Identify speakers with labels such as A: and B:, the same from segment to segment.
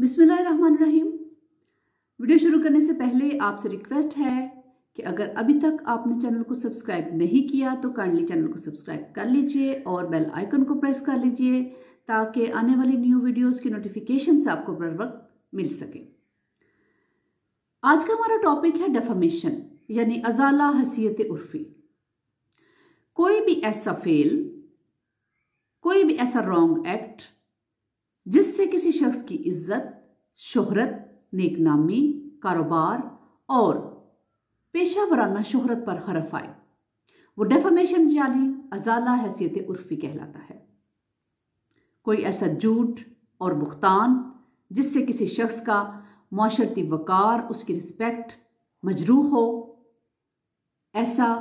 A: बिस्मिल्लाहिर्रहमानिर्रहीम वीडियो शुरू करने से पहले आपसे रिक्वेस्ट है कि अगर अभी तक आपने चैनल को सब्सक्राइब नहीं किया तो काइंडली चैनल को सब्सक्राइब कर लीजिए और बेल आइकन को प्रेस कर लीजिए ताकि आने वाली न्यू वीडियोस की नोटिफिकेशन आपको बर वक्त मिल सके आज का हमारा टॉपिक है डेफामेशन यानी अजाला हसीयत उर्फी कोई भी ऐसा फेल कोई भी ऐसा रॉन्ग एक्ट जिससे किसी शख्स की इज्जत शोहरत नेकनामी कारोबार और पेशा वराना शोहरत पर हरफ आए वो डेफामेशन यानी अजाला हैसियत उर्फी कहलाता है कोई ऐसा झूठ और बुख्तान जिससे किसी शख्स का माशरती वकार उसकी रिस्पेक्ट मजरूह हो ऐसा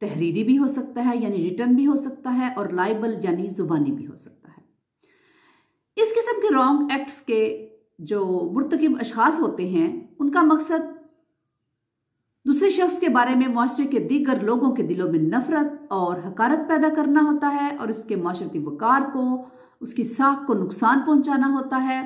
A: तहरीरी भी हो सकता है यानी रिटर्न भी हो सकता है और लाइबल यानी ज़ुबानी भी हो सकता है इस किस्म के रॉन्ग एक्ट्स के जो मुरतकब अशास होते हैं उनका मकसद दूसरे शख्स के बारे में माशरे के दीगर लोगों के दिलों में नफरत और हकारत पैदा करना होता है और इसके माशरती वक़ार को उसकी साख को नुकसान पहुंचाना होता है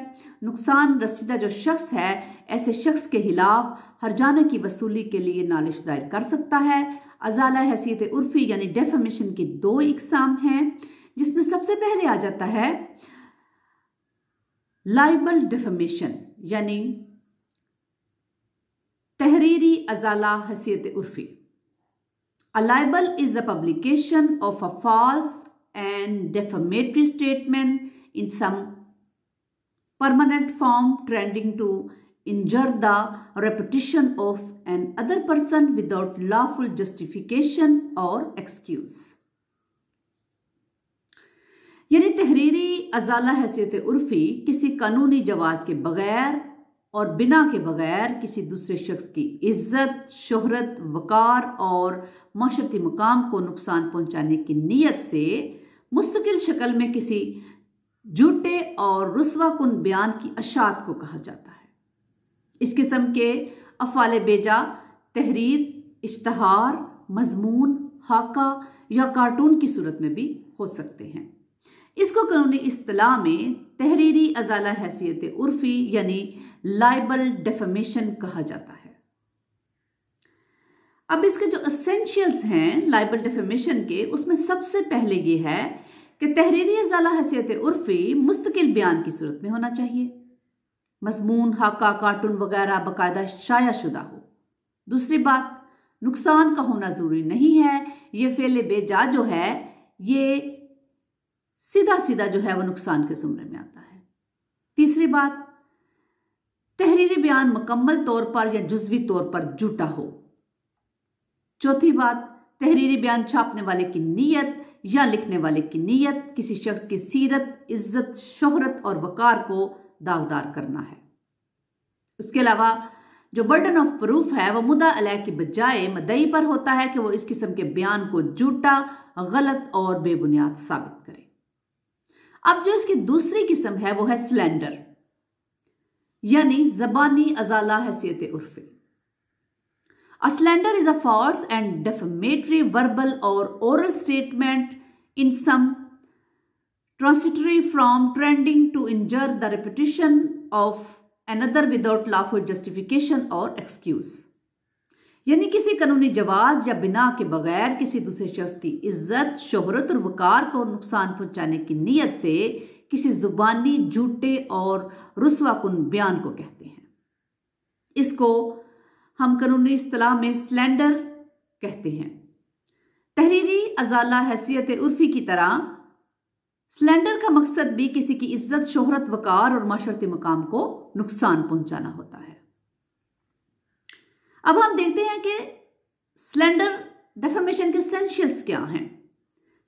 A: नुकसान रसीदा जो शख्स है ऐसे शख्स के ख़िलाफ़ जाने की वसूली के लिए नालिश दायर कर सकता है अजाला हैसियत उर्फी यानी डेफामेशन की दो इकसाम हैं जिसमें सबसे पहले आ जाता है लाइबल डिफमेशन यानी तहरीरी अजाला हसीत Urfi A libel is the publication of a false and defamatory statement in some permanent form tending to injure the reputation of another person without lawful justification or excuse. यानी तहरीरी अजाला हैसियत उर्फी किसी कानूनी जवाज़ के बगैर और बिना के बगैर किसी दूसरे शख्स की इज्जत शोहरत वक़ार और माशरती मकाम को नुकसान पहुँचाने की नीयत से मुस्तकिल शक्ल में किसी झूठे और रसवा कन बयान की अशात को कहा जाता है इस किस्म के अफाल बेजा तहरीर इश्तहार मजमून हाका या कार्टून की सूरत में भी हो सकते हैं इसको कानूनी असलाह में तहरीरी अजाला हैसियत उर्फी यानी लाइबल डेफेमेशन कहा जाता है अब इसके जो असेंशियल्स हैं लाइबल डेफेमेशन के उसमें सबसे पहले ये है कि तहरीरी अजाला हैसियत उर्फी मुस्तकिल बयान की सूरत में होना चाहिए मजमून हाका कार्टून वगैरह बाकायदा शाया शुदा हो दूसरी बात नुकसान का होना ज़रूरी नहीं है ये फेले बेजा जो है ये सीधा सीधा जो है वो नुकसान के ज़ुमरे में आता है तीसरी बात तहरीरी बयान मुकम्मल तौर पर या जुजवी तौर पर जुटा हो चौथी बात तहरीरी बयान छापने वाले की नीयत या लिखने वाले की नीयत किसी शख्स की सीरत इज्जत शोहरत और वकार को दागदार करना है उसके अलावा जो बर्डन ऑफ प्रूफ है वह मुदा अलह की बजाय मदई पर होता है कि वह इस किस्म के बयान को झूठा गलत और बेबुनियाद साबित करे अब जो इसकी दूसरी किस्म है वो है सिलेंडर यानी जबानी अजाला हैसियत उर्फे a slander is a false and defamatory verbal or oral statement in some transitory from tending to injure the reputation of another without lawful justification or excuse यानी किसी कानूनी जवाब या बिना के बगैर किसी दूसरे शख्स की इज्जत शोहरत और वकार को नुकसान पहुंचाने की नीयत से किसी जुबानी झूठे और रसवा कन बयान को कहते हैं इसको हम कानूनी असलाह में स्लेंडर कहते हैं तहरीरी अजाला हैसियत उर्फी की तरह स्लेंडर का मकसद भी किसी की इज्जत शोहरत वकार और माशरती मकाम को नुकसान पहुंचाना होता है अब हम देखते हैं कि स्लेंडर डेफेमेशन के सेंशियल्स क्या हैं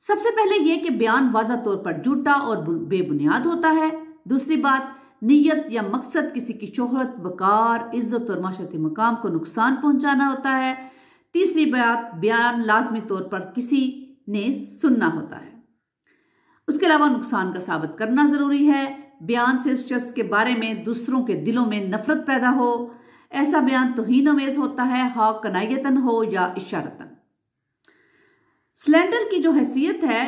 A: सबसे पहले यह कि बयान वाजा तौर पर झूठा और बेबुनियाद होता है दूसरी बात नीयत या मकसद किसी की शोहरत वकार इज्जत और माशरती मकाम को नुकसान पहुंचाना होता है तीसरी बात बयान लाजमी तौर पर किसी ने सुनना होता है उसके अलावा नुकसान का साबित करना ज़रूरी है बयान से उस शख्स के बारे में दूसरों के दिलों में नफरत पैदा हो ऐसा बयान तोहन अमेज होता है हा कनायतन हो या इशारतन सिलेंडर की जो हैसियत है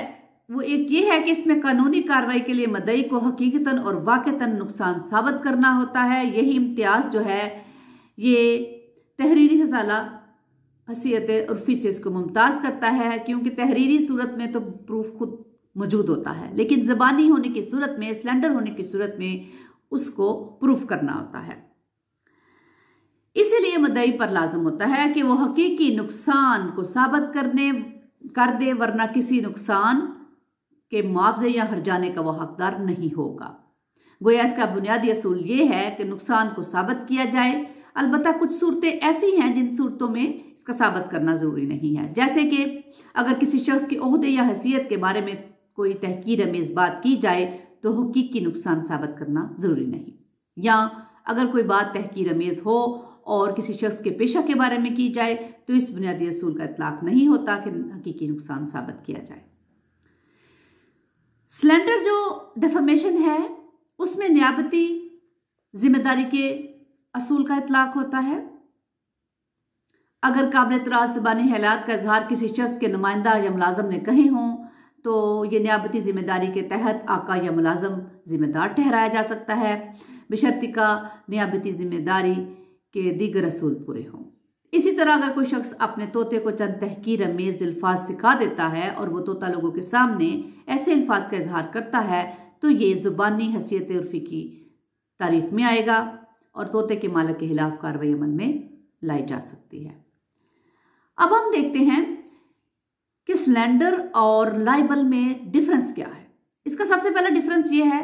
A: वो एक ये है कि इसमें कानूनी कार्रवाई के लिए मदई को हकीकतन और वाकता नुकसान साबित करना होता है यही इम्तियाज जो है ये तहरीरी हजाला हसीियत उर्फी से इसको मुमताज़ करता है क्योंकि तहरीरी सूरत में तो प्रूफ खुद मौजूद होता है लेकिन ज़बानी होने की सूरत में सिलेंडर होने की सूरत में उसको प्रूफ करना होता है इसीलिए मदई पर लाजम होता है कि वो हकीकी नुकसान को साबित करने कर दे वरना किसी नुकसान के मुआवजे या जाने का वह हकदार नहीं होगा गोया इसका बुनियादी असूल ये है कि नुकसान को साबित किया जाए अलबत् कुछ सूरतें ऐसी हैं जिन सूरतों में इसका साबित करना ज़रूरी नहीं है जैसे कि अगर किसी शख्स के अहदे या हैसियत के बारे में कोई तहकीर मेज़ बात की जाए तो हकीकी नुकसान साबित करना ज़रूरी नहीं या अगर कोई बात तहकीर अमेज़ हो और किसी शख्स के पेशा के बारे में की जाए तो इस बुनियादी असूल का इतलाक नहीं होता कि हकीकी नुकसान साबित किया जाए सिलेंडर जो डेफमेशन है उसमें न्याबती जिम्मेदारी के असूल का इतलाक होता है अगर काबिल तराज जबानी हालात का इजहार किसी शख्स के नुमाइंदा या मुलाजम ने कहे हों तो ये न्याबती ज़िम्मेदारी के तहत आका या मुलाजम ज़िम्मेदार ठहराया जा सकता है बशर्तिका न्याबती ज़िम्मेदारी के दिगर असूल पूरे हों इसी तरह अगर कोई शख्स अपने तोते को चंद तहकीर अमेज अल्फाज सिखा देता है और वह तोता लोगों के सामने ऐसे अल्फाज का इजहार करता है तो ये ज़ुबानी हैसियत उर्फी की तारीफ में आएगा और तोते के मालक के खिलाफ कार्रवाई अमल में लाई जा सकती है अब हम देखते हैं कि स्लैंडर और लाइबल में डिफरेंस क्या है इसका सबसे पहला डिफरेंस ये है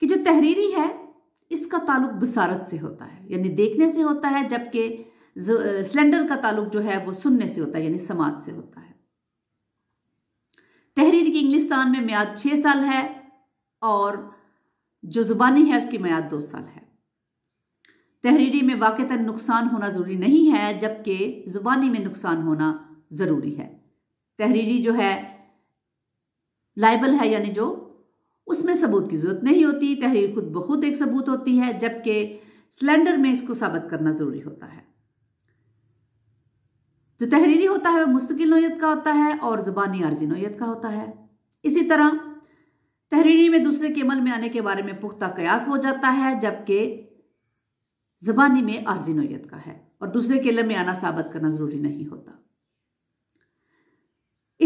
A: कि जो तहरीरी है इसका ताल्लुक बसारत से होता है यानी देखने से होता है जबकि सिलेंडर का ताल्लुक जो है वो सुनने से होता है यानी समाज से होता है तहरीर की इंग्लिस्तान में म्याद छः साल है और जो ज़ुबानी है उसकी म्याद दो साल है तहरीरी में वाक़ता नुकसान होना ज़रूरी नहीं है जबकि ज़ुबानी में नुकसान होना ज़रूरी है तहरीरी जो है लाइबल है यानी जो उसमें सबूत की ज़रूरत नहीं होती तहरीर खुद ब खुद एक सबूत होती है जबकि सिलेंडर में इसको साबित करना ज़रूरी होता है जो तहरीरी होता है वह मुस्तकिल नोयत का होता है और ज़ुबानी आर्जी नोयत का होता है इसी तरह तहरीरी में दूसरे के अमल में आने के बारे में पुख्ता कयास हो जाता है जबकि ज़बानी में आर्जी नोयत का है और दूसरे के इलम में आना साबित करना ज़रूरी नहीं होता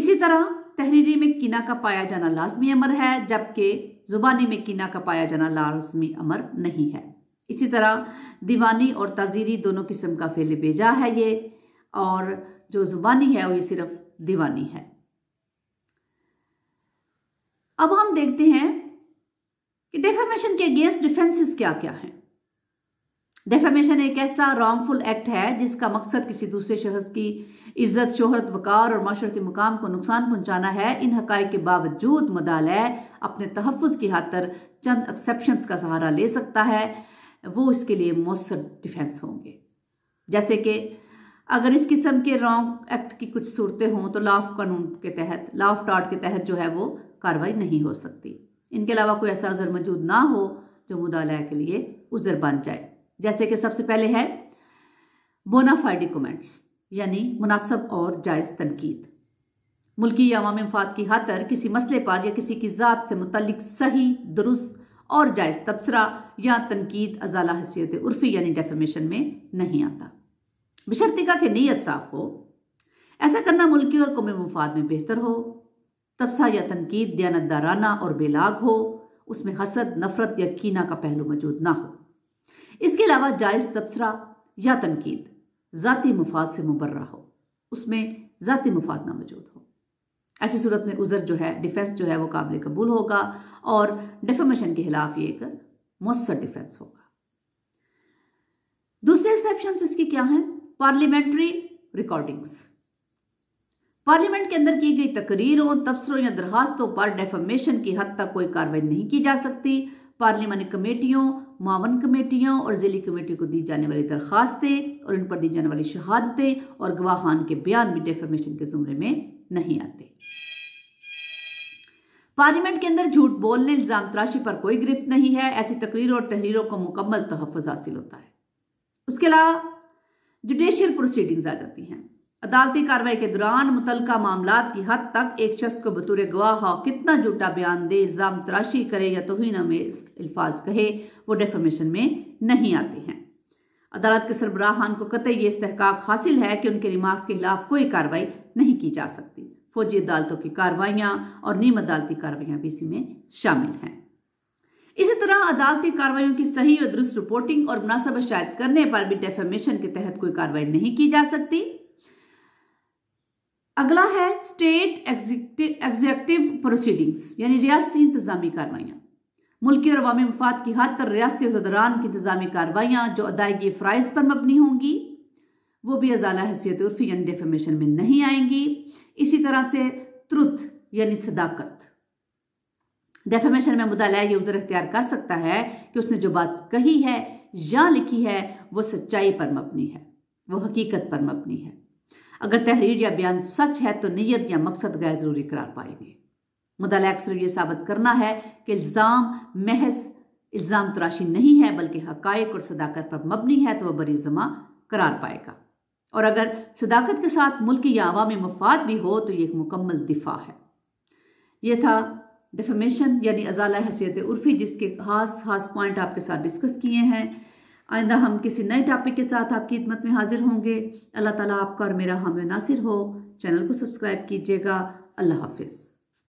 A: इसी तरह तहरीरी में किना का पाया जाना लाजमी अमर है जबकि ज़ुबानी में किना का पाया जाना लाजमी अमर नहीं है इसी तरह दीवानी और तजीरी दोनों किस्म का फेल बेजा है ये और जो ज़ुबानी है वो ये सिर्फ दीवानी है अब हम देखते हैं कि डेफेमेशन के अगेंस्ट डिफेंसेस क्या क्या हैं डेफेमेशन एक ऐसा रॉन्गफुल एक्ट है जिसका मकसद किसी दूसरे शख्स की इज्जत शोहरत वक़ार और माशरती मुकाम को नुकसान पहुँचाना है इन हक़ के बावजूद मदालय अपने तहफ़ की खातर चंद एक्सेप्शन का सहारा ले सकता है वो इसके लिए मौसर डिफेंस होंगे जैसे कि अगर इस किस्म के रॉन्ग एक्ट की कुछ सूरतें हों तो लाफ कानून के तहत लाफ टाट के तहत जो है वो कार्रवाई नहीं हो सकती इनके अलावा कोई ऐसा उज़र मौजूद ना हो जो मुदालय के लिए उज़र बन जाए जैसे कि सबसे पहले है बोनाफाइड डॉक्यूमेंट्स यानी मुनासब और जायज़ तनकीद मुल्की अवामी मफाद की खातर किसी मसले पर या किसी की ज़ात से मुतलिक सही दुरुस्त और जायज़ तबसरा या तनकीद अजाला हैसियत उर्फी यानी डेफेमेशन में नहीं आता बशर्तिका के नीयत साफ हो ऐसा करना मुल्की और कौमी मफाद में बेहतर हो तबसा या तनकीद दयानतदाराना और बेलाग हो उसमें हसद नफ़रत या कीना का पहलू मौजूद ना हो इसके अलावा जायज़ तबसरा या तनकीद ज़ाती मफाद से मुबर्रा हो उसमें ज़ाती मफाद ना मौजूद हो ऐसी सूरत में उज़र जो है डिफेंस जो है वो काबिल कबूल होगा और डेफेमेशन के खिलाफ ये एक मौसर डिफेंस होगा दूसरे एक्सेप्शन इसके क्या हैं पार्लियामेंट्री रिकॉर्डिंग्स पार्लियामेंट के अंदर की गई तकरीरों तबसरों या दरखास्तों पर डेफामेशन की हद तक कोई कार्रवाई नहीं की जा सकती पार्लियामानी कमेटियों मावन कमेटियों और ज़िली कमेटी को दी जाने वाली दरख्वास्तें और इन पर दी जाने वाली शहादतें और गवाहान के बयान भी डेफेमेशन के ज़ुमरे में नहीं आते पार्लियामेंट के अंदर झूठ बोलने इल्ज़ाम तराशी पर कोई गिरफ्त नहीं है ऐसी तकरीर और तहरीरों को मुकम्मल तहफ़ हासिल होता है उसके अलावा जुडिशियल प्रोसीडिंग्स आ जाती हैं अदालती कार्रवाई के दौरान मुतलका मामला की हद तक एक शख्स को बतौर गवाह कितना झूठा बयान दे इल्ज़ाम तराशी करे या तोहिन में अल्फाज कहे वो डेफामेशन में नहीं आते हैं अदालत के सरबराहान को कतई ये इसहकाक हासिल है कि उनके रिमार्क्स के खिलाफ कोई कार्रवाई नहीं की जा सकती फौजी अदालतों की कार्रवाइयाँ और नीम अदालती कार्रवाइयाँ भी इसी में शामिल हैं इसी तरह अदालती कार्रवाइयों की सही और दुरुस्त रिपोर्टिंग और मुनासब शायद करने पर भी डेफेमेशन के तहत कोई कार्रवाई नहीं की जा सकती अगला है स्टेट एग्जेक्टिव प्रोसीडिंग्स यानी रियाती इंतजामी कार्रवाइयाँ मुल्की और अवामी मफाद की हद तक रियाती सदरान की इंतजामी कार्रवाइयाँ जो अदायगी फ्राइज पर मबनी होंगी वो भी अजाला हैसियत उर्फी यानी डेफेमेशन में नहीं आएंगी इसी तरह से त्रुथ यानी सदाकत डेफेमेशन में मुदाला ये उजर अख्तियार कर सकता है कि उसने जो बात कही है या लिखी है वो सच्चाई पर मबनी है वो हकीकत पर मबनी है अगर तहरीर या बयान सच है तो नीयत या मकसद गैर ज़रूरी करार पाएंगे मुदला अक्सर ये साबित करना है कि इल्ज़ाम महज इल्ज़ाम तराशी नहीं है बल्कि हकायक और सदाकत पर मबनी है तो वह बरी जमा करार पाएगा और अगर सदाकत के साथ मुल्क या अवामी मफाद भी हो तो ये एक मुकम्मल दिफा है ये था डिफमेशन यानी अजाला हैसियत उर्फी जिसके खास खास पॉइंट आपके साथ डिस्कस किए हैं आइंदा हम किसी नए टॉपिक के साथ आपकी खिदमत में हाजिर होंगे अल्लाह ताला आपका और मेरा हम नासिर हो चैनल को सब्सक्राइब कीजिएगा अल्लाह हाफिज़